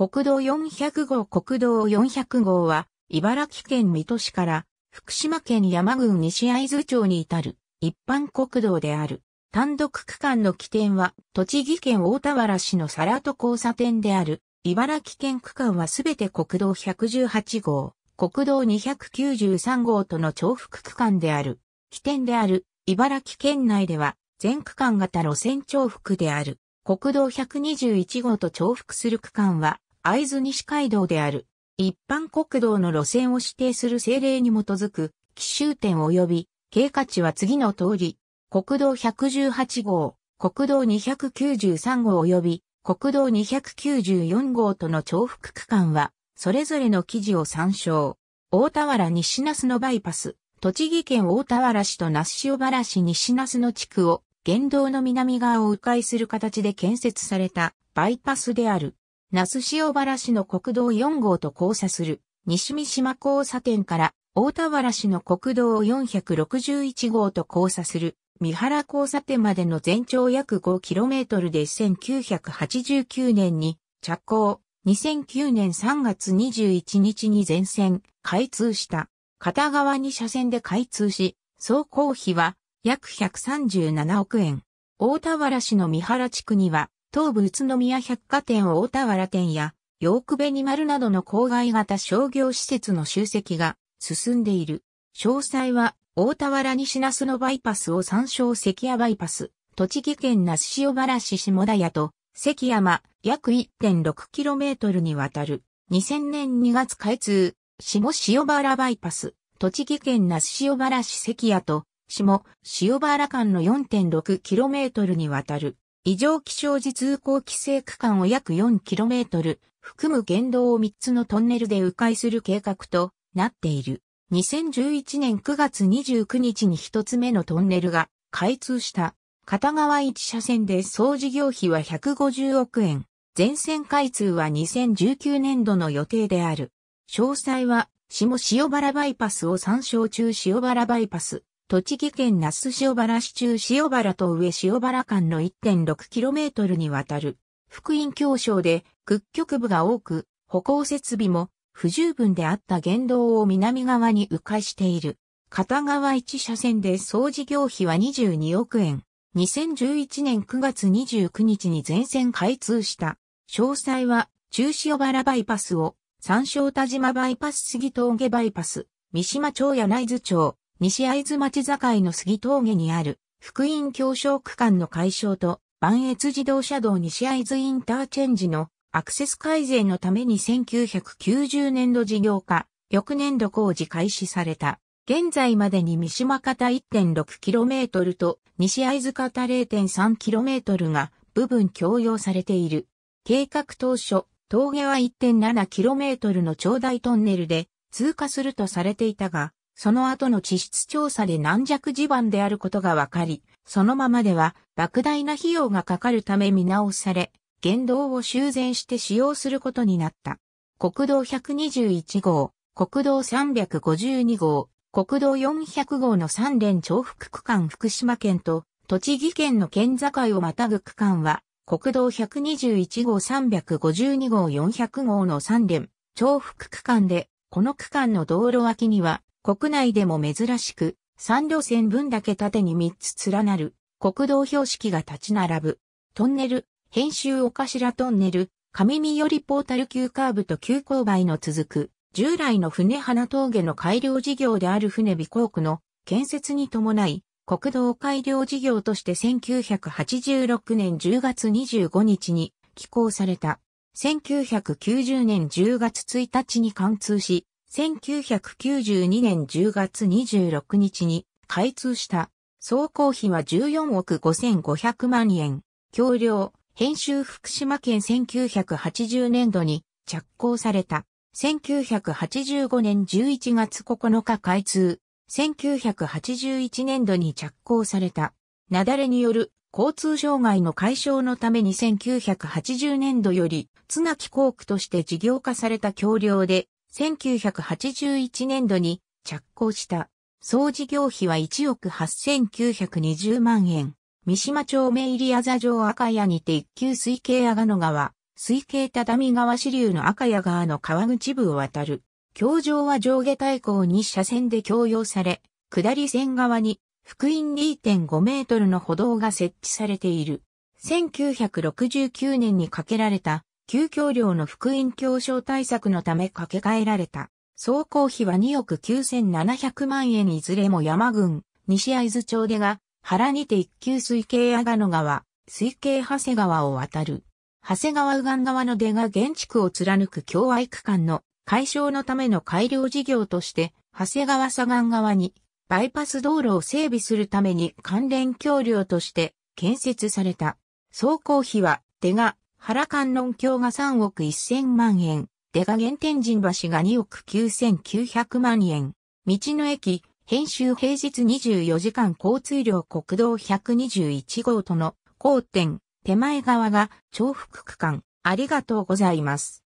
国道400号国道400号は、茨城県水戸市から福島県山郡西会津町に至る一般国道である。単独区間の起点は、栃木県大田原市の皿戸交差点である。茨城県区間はすべて国道118号、国道293号との重複区間である。起点である茨城県内では、全区間型路線重複である。国道121号と重複する区間は、会津西街道である。一般国道の路線を指定する政令に基づく、奇襲点及び、経過値は次の通り、国道118号、国道293号及び、国道294号との重複区間は、それぞれの記事を参照。大田原西那須のバイパス、栃木県大田原市と那須塩原市西那須の地区を、原道の南側を迂回する形で建設されたバイパスである。那須塩原市の国道4号と交差する西三島交差点から大田原市の国道461号と交差する三原交差点までの全長約 5km で1989年に着工、2009年3月21日に全線開通した。片側2車線で開通し、総工費は約137億円。大田原市の三原地区には東武宇都宮百貨店大田原店や、ヨークベニマルなどの郊外型商業施設の集積が進んでいる。詳細は、大田原西那須のバイパスを参照関谷バイパス、栃木県那須塩原市下田屋と関山約 1.6km にわたる。2000年2月開通、下塩原バイパス、栃木県那須塩原市関谷と下塩原間の 4.6km にわたる。異常気象時通行規制区間を約 4km 含む県道を3つのトンネルで迂回する計画となっている。2011年9月29日に1つ目のトンネルが開通した片側1車線で総事業費は150億円。全線開通は2019年度の予定である。詳細は下塩原バイパスを参照中塩原バイパス。栃木県那須塩原市中塩原と上塩原間の 1.6km にわたる、福音教省で屈曲部が多く、歩行設備も不十分であった言動を南側に迂回している。片側1車線で総事業費は22億円。2011年9月29日に全線開通した。詳細は、中塩原バイパスを、三椒田島バイパス杉峠バイパス、三島町柳津町、西合津町境の杉峠にある、福音協商区間の解消と、万越自動車道西合津インターチェンジのアクセス改善のために1990年度事業化、翌年度工事開始された。現在までに三島方 1.6km と西合津方 0.3km が部分共用されている。計画当初、峠は 1.7km の長大トンネルで通過するとされていたが、その後の地質調査で軟弱地盤であることが分かり、そのままでは莫大な費用がかかるため見直され、言動を修繕して使用することになった。国道121号、国道352号、国道400号の3連重複区間福島県と栃木県の県境をまたぐ区間は、国道121号352号400号の3連重複区間で、この区間の道路脇には国内でも珍しく、三路線分だけ縦に三つ連なる国道標識が立ち並ぶ。トンネル、編集お頭トンネル、上見よりポータル急カーブと急勾配の続く、従来の船花峠の改良事業である船尾航区の建設に伴い、国道改良事業として1986年10月25日に起工された。1990年10月1日に貫通し、1992年10月26日に開通した。総工費は14億5500万円。橋梁、編集福島県1980年度に着工された。1985年11月9日開通。1981年度に着工された。雪崩による交通障害の解消のために1980年度より、津泣工区として事業化された橋梁で、1981年度に着工した。総事業費は1億8920万円。三島町名入あざ城赤谷にて一級水系阿賀野川、水系畳川支流の赤谷川の川口部を渡る。橋上は上下対向に車線で共用され、下り線側に福音2.5メートルの歩道が設置されている。1969年に架けられた旧橋梁の福音教書対策のため掛け替えられた。総工費は2億9700万円いずれも山郡、西会津町でが、原にて一級水系阿賀野川、水系長谷川を渡る。長谷川右岸側の出が原地区を貫く共愛区間の解消のための改良事業として、長谷川左岸側にバイパス道路を整備するために関連橋梁として建設された。総工費は出が原観音橋が3億1000万円、出賀原天神橋が2億9900万円、道の駅、編集平日24時間交通量国道121号との交点、手前側が重複区間、ありがとうございます。